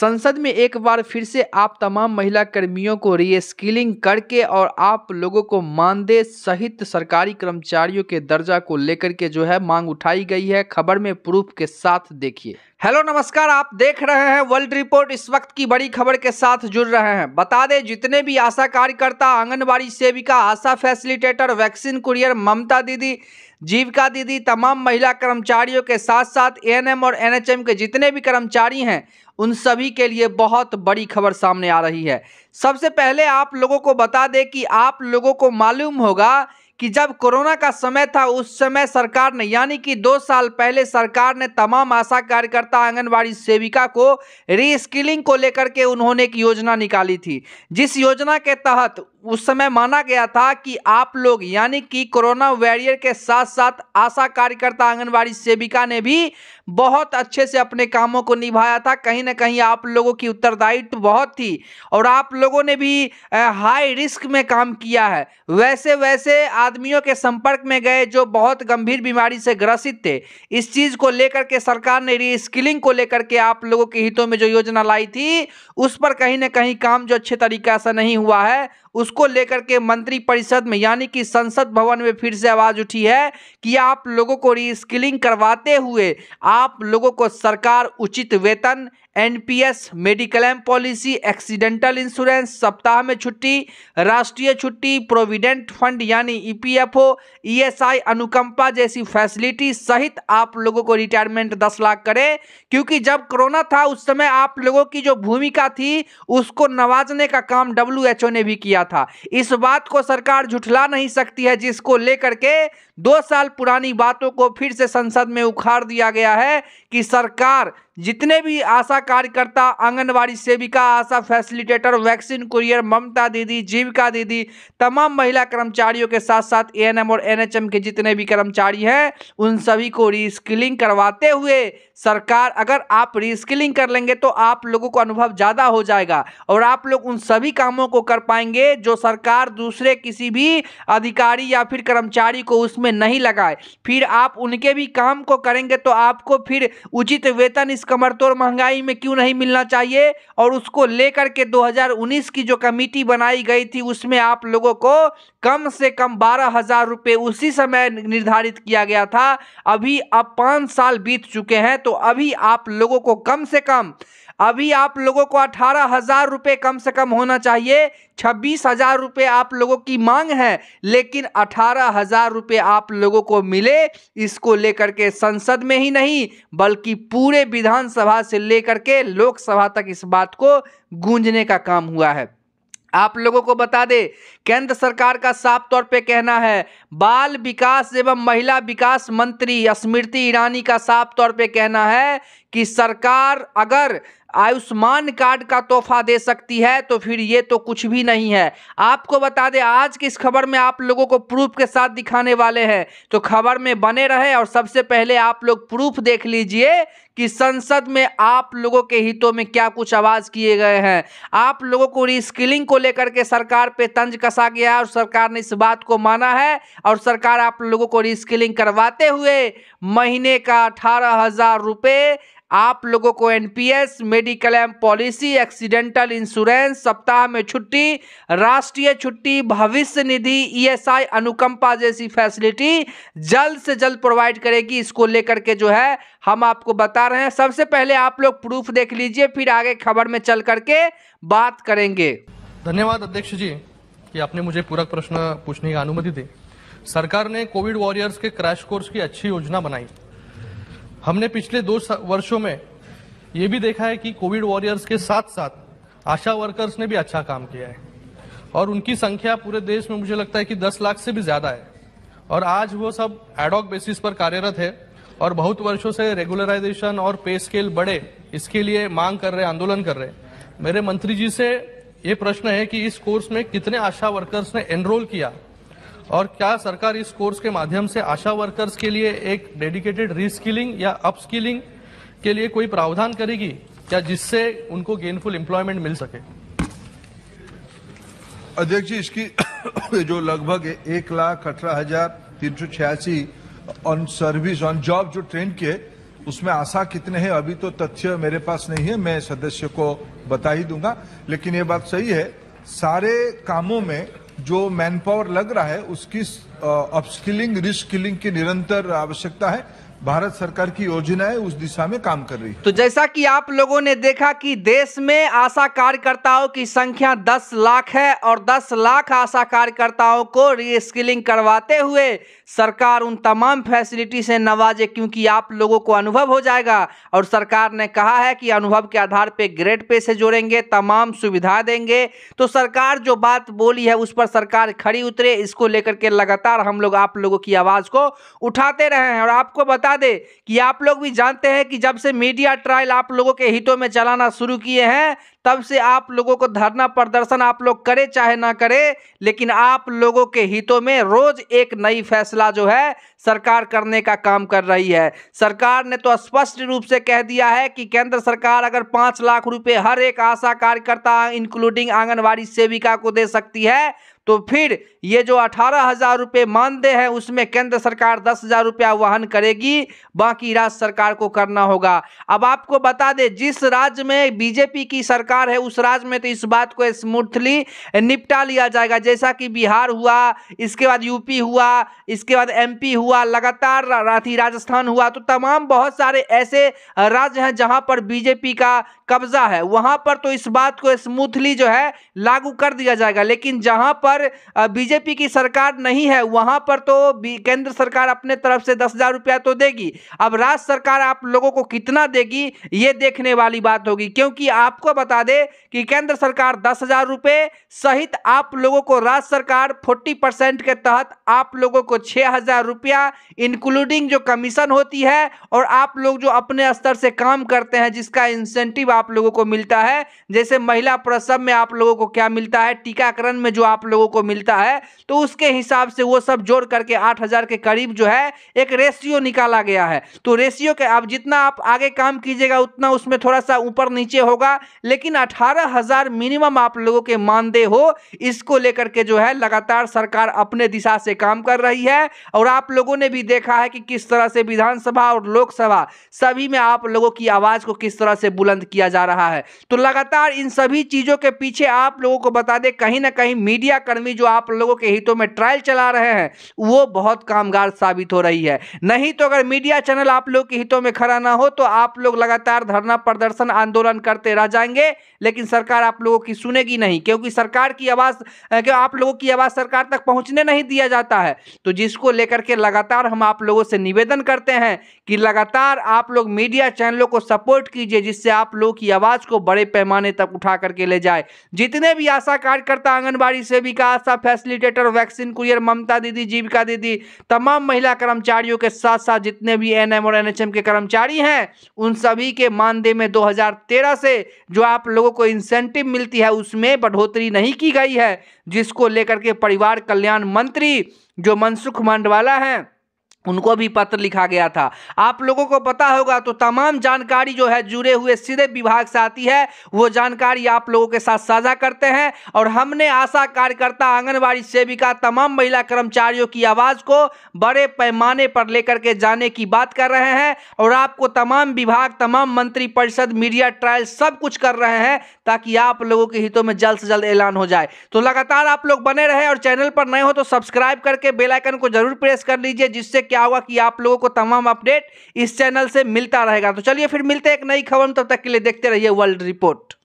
संसद में एक बार फिर से आप तमाम महिला कर्मियों को रीस्किलिंग करके और आप लोगों को मानदेय सहित सरकारी कर्मचारियों के दर्जा को लेकर के जो है मांग उठाई गई है खबर में प्रूफ के साथ देखिए हेलो नमस्कार आप देख रहे हैं वर्ल्ड रिपोर्ट इस वक्त की बड़ी खबर के साथ जुड़ रहे हैं बता दें जितने भी आशा कार्यकर्ता आंगनबाड़ी सेविका ASHA facilitator vaccine courier Mamta दीदी जीविका दीदी तमाम महिला कर्मचारियों के साथ साथ एएनएम और एनएचएम के जितने भी कर्मचारी हैं उन सभी के लिए बहुत बड़ी खबर सामने आ रही है सबसे पहले आप लोगों को बता दें कि आप लोगों को मालूम होगा कि जब कोरोना का समय था उस समय सरकार ने यानी कि दो साल पहले सरकार ने तमाम आशा कार्यकर्ता आंगनबाड़ी सेविका को रीस्किलिंग को लेकर के उन्होंने एक योजना निकाली थी जिस योजना के तहत उस समय माना गया था कि आप लोग यानी कि कोरोना वॉरियर के साथ साथ आशा कार्यकर्ता आंगनबाड़ी सेविका ने भी बहुत अच्छे से अपने कामों को निभाया था कहीं ना कहीं आप लोगों की उत्तरदायित्व बहुत थी और आप लोगों ने भी हाई रिस्क में काम किया है वैसे वैसे आदमियों के संपर्क में गए जो बहुत गंभीर बीमारी से ग्रसित थे इस चीज़ को लेकर के सरकार ने रीस्किलिंग को लेकर के आप लोगों के हितों में जो योजना लाई थी उस पर कहीं ना कहीं काम जो अच्छे तरीका से नहीं हुआ है उसको लेकर के मंत्रिपरिषद में यानी कि संसद भवन में फिर से आवाज़ उठी है कि आप लोगों को रीस्किलिंग करवाते हुए आप लोगों को सरकार उचित वेतन NPS mediclaim policy accidental insurance सप्ताह में छुट्टी राष्ट्रीय छुट्टी प्रोविडेंट फंड यानी ईपीएफओ ईएसआई अनुकंपा जैसी फैसिलिटी सहित आप लोगों को रिटायरमेंट दस लाख करें क्योंकि जब कोरोना था उस समय आप लोगों की जो भूमिका थी उसको नवाजने का काम डब्ल्यू ने भी किया था इस बात को सरकार झुठला नहीं सकती है जिसको लेकर के दो साल पुरानी बातों को फिर से संसद में उखाड़ दिया गया है कि सरकार जितने भी आशा कार्यकर्ता आंगनबाड़ी सेविका ASHA facilitator vaccine courier Mamta दीदी जीविका दीदी तमाम महिला कर्मचारियों के साथ साथ एएनएम और एनएचएम के जितने भी कर्मचारी हैं उन सभी को रीस्किलिंग करवाते हुए सरकार अगर आप रीस्किलिंग कर लेंगे तो आप लोगों को अनुभव ज़्यादा हो जाएगा और आप लोग उन सभी कामों को कर पाएंगे जो सरकार दूसरे किसी भी अधिकारी या फिर कर्मचारी को उसमें नहीं लगाए फिर आप उनके भी काम को करेंगे तो आपको फिर उचित वेतन कमर तोड़ महंगाई में क्यों नहीं मिलना चाहिए और उसको लेकर के 2019 की जो कमेटी बनाई गई थी उसमें आप लोगों को कम से कम बारह हज़ार रुपये उसी समय निर्धारित किया गया था अभी अब पाँच साल बीत चुके हैं तो अभी आप लोगों को कम से कम अभी आप लोगों को अठारह हजार रुपये कम से कम होना चाहिए छब्बीस हजार रुपये आप लोगों की मांग है लेकिन अठारह हजार रुपये आप लोगों को मिले इसको लेकर के संसद में ही नहीं बल्कि पूरे विधानसभा से लेकर के लोकसभा तक इस बात को गूंजने का काम हुआ है आप लोगों को बता दे केंद्र सरकार का साफ तौर पे कहना है बाल विकास एवं महिला विकास मंत्री स्मृति ईरानी का साफ तौर पे कहना है कि सरकार अगर आयुष्मान कार्ड का तोहफा दे सकती है तो फिर ये तो कुछ भी नहीं है आपको बता दें आज की इस खबर में आप लोगों को प्रूफ के साथ दिखाने वाले हैं तो खबर में बने रहे और सबसे पहले आप लोग प्रूफ देख लीजिए कि संसद में आप लोगों के हितों में क्या कुछ आवाज किए गए हैं आप लोगों को रिस्किलिंग को लेकर के सरकार पे तंज कसा गया और सरकार ने इस बात को माना है और सरकार आप लोगों को रिस्किलिंग करवाते हुए महीने का अठारह हजार रुपये आप लोगों को NPS mediclaim policy accidental insurance सप्ताह में छुट्टी राष्ट्रीय छुट्टी भविष्य निधि ईएसआई e अनुकंपा जैसी फैसिलिटी जल्द से जल्द प्रोवाइड करेगी इसको लेकर के जो है हम आपको बता रहे हैं सबसे पहले आप लोग प्रूफ देख लीजिए फिर आगे खबर में चल करके बात करेंगे धन्यवाद अध्यक्ष जी कि आपने मुझे पूरा प्रश्न पूछने की अनुमति दी सरकार ने कोविड वॉरियर्स के क्रैश कोर्स की अच्छी योजना बनाई हमने पिछले दो वर्षों में ये भी देखा है कि कोविड वॉरियर्स के साथ साथ आशा वर्कर्स ने भी अच्छा काम किया है और उनकी संख्या पूरे देश में मुझे लगता है कि 10 लाख से भी ज़्यादा है और आज वो सब एडॉक बेसिस पर कार्यरत है और बहुत वर्षों से रेगुलराइजेशन और पे स्केल बढ़े इसके लिए मांग कर रहे आंदोलन कर रहे मेरे मंत्री जी से ये प्रश्न है कि इस कोर्स में कितने आशा वर्कर्स ने एनरोल किया और क्या सरकार इस कोर्स के माध्यम से आशा वर्कर्स के लिए एक डेडिकेटेड रीस्किलिंग या अपस्किलिंग के लिए कोई प्रावधान करेगी क्या जिससे उनको गेनफुल एम्प्लॉयमेंट मिल सके अध्यक्ष जी इसकी जो लगभग एक लाख अठारह हजार तीन सौ छियासी ऑन सर्विस ऑन जॉब जो ट्रेंड के उसमें आशा कितने हैं अभी तो तथ्य मेरे पास नहीं है मैं सदस्य को बता ही दूंगा लेकिन ये बात सही है सारे कामों में जो मैन पावर लग रहा है उसकी अपस्किलिंग रिस्किलिंग की निरंतर आवश्यकता है भारत सरकार की योजना है उस दिशा में काम कर रही है तो जैसा कि आप लोगों ने देखा कि देश में आशा कार्यकर्ताओं की संख्या 10 लाख है और 10 लाख आशा कार्यकर्ताओं को रीस्किलिंग करवाते हुए सरकार उन तमाम फैसिलिटी से नवाजे क्योंकि आप लोगों को अनुभव हो जाएगा और सरकार ने कहा है कि अनुभव के आधार पर ग्रेड पे से जोड़ेंगे तमाम सुविधा देंगे तो सरकार जो बात बोली है उस पर सरकार खड़ी उतरे इसको लेकर के लगातार हम लोग आप लोगों की आवाज़ को उठाते रहे हैं और आपको बता बता दे कि आप लोग भी जानते हैं कि जब से मीडिया ट्रायल आप लोगों के हितों में चलाना शुरू किए हैं तब से आप लोगों को धरना प्रदर्शन आप लोग करे चाहे ना करे लेकिन आप लोगों के हितों में रोज एक नई फैसला जो है सरकार करने का काम कर रही है सरकार ने तो स्पष्ट रूप से कह दिया है कि केंद्र सरकार अगर पाँच लाख रुपए हर एक आशा कार्यकर्ता इंक्लूडिंग आंगनबाड़ी सेविका को दे सकती है तो फिर ये जो अठारह हज़ार रुपये मानदेय है उसमें केंद्र सरकार दस हज़ार रुपया वहन करेगी बाकी राज्य सरकार को करना होगा अब आपको बता दें जिस राज्य में बीजेपी की सरकार है उस राज्य में तो इस बात को स्मूथली निपटा लिया जाएगा जैसा कि बिहार हुआ इसके बाद यूपी हुआ इसके बाद एम हुआ लगातार राथी राजस्थान हुआ तो तमाम बहुत सारे ऐसे राज्य हैं जहाँ पर बीजेपी का कब्जा है वहाँ पर तो इस बात को स्मूथली जो है लागू कर दिया जाएगा लेकिन जहाँ पर बीजेपी बीजेपी की सरकार नहीं है वहां पर तो केंद्र सरकार अपने तरफ से दस हजार रुपया तो देगी अब राज्य सरकार आप लोगों को कितना देगी ये देखने वाली बात होगी क्योंकि आपको बता दे कि केंद्र सरकार दस हजार रुपये सहित आप लोगों को राज्य सरकार फोर्टी परसेंट के तहत आप लोगों को छः हजार रुपया इंक्लूडिंग जो कमीशन होती है और आप लोग जो अपने स्तर से काम करते हैं जिसका इंसेंटिव आप लोगों को मिलता है जैसे महिला प्रसव में आप लोगों को क्या मिलता है टीकाकरण में जो आप लोगों को मिलता है तो उसके हिसाब से वो सब जोड़ करके आठ हज़ार के करीब जो है एक रेशियो निकाला गया है तो रेशियो के अब जितना आप आगे काम कीजिएगा उतना उसमें थोड़ा सा ऊपर नीचे होगा लेकिन अठारह हज़ार मिनिमम आप लोगों के मानदेय हो इसको लेकर के जो है लगातार सरकार अपने दिशा से काम कर रही है और आप लोगों ने भी देखा है कि किस तरह से विधानसभा और लोकसभा सभी में आप लोगों की आवाज़ को किस तरह से बुलंद किया जा रहा है तो लगातार इन सभी चीज़ों के पीछे आप लोगों को बता दें कहीं ना कहीं मीडिया कर्मी जो आप लोगों लोगों के हितों में ट्रायल चला रहे हैं वो बहुत कामगार साबित हो रही है नहीं तो अगर मीडिया चैनल आप लोग के हितों में खड़ा ना हो तो आप लोग लगातार धरना प्रदर्शन आंदोलन करते रह जाएंगे लेकिन सरकार आप लोगों की सुनेगी नहीं क्योंकि सरकार की आवाज़ आप लोगों की आवाज़ सरकार तक पहुंचने नहीं दिया जाता है तो जिसको लेकर के लगातार हम आप लोगों से निवेदन करते हैं कि लगातार आप लोग मीडिया चैनलों को सपोर्ट कीजिए जिससे आप लोगों की आवाज़ को बड़े पैमाने तक उठा करके ले जाए जितने भी आशा कार्यकर्ता आंगनबाड़ी सेविका ASHA facility facilitator vaccine courier Mamta दीदी जीविका दीदी तमाम महिला कर्मचारियों के साथ साथ जितने भी एन और एन के कर्मचारी हैं उन सभी के मानदेय में दो से जो आप लोगों को इंसेंटिव मिलती है उसमें बढ़ोतरी नहीं की गई है जिसको लेकर के परिवार कल्याण मंत्री जो मनसुख मांडवाला हैं उनको भी पत्र लिखा गया था आप लोगों को पता होगा तो तमाम जानकारी जो है जुड़े हुए सीधे विभाग से आती है वो जानकारी आप लोगों के साथ साझा करते हैं और हमने आशा कार्यकर्ता आंगनबाड़ी सेविका तमाम महिला कर्मचारियों की आवाज़ को बड़े पैमाने पर लेकर के जाने की बात कर रहे हैं और आपको तमाम विभाग तमाम मंत्री परिषद मीडिया ट्रायल सब कुछ कर रहे हैं ताकि आप लोगों के हितों में जल्द से जल्द ऐलान हो जाए तो लगातार आप लोग बने रहे और चैनल पर नए हो तो सब्सक्राइब करके बेलाइकन को जरूर प्रेस कर लीजिए जिससे क्या होगा कि आप लोगों को तमाम अपडेट इस चैनल से मिलता रहेगा तो चलिए फिर मिलते हैं एक नई खबर तब तक के लिए देखते रहिए वर्ल्ड रिपोर्ट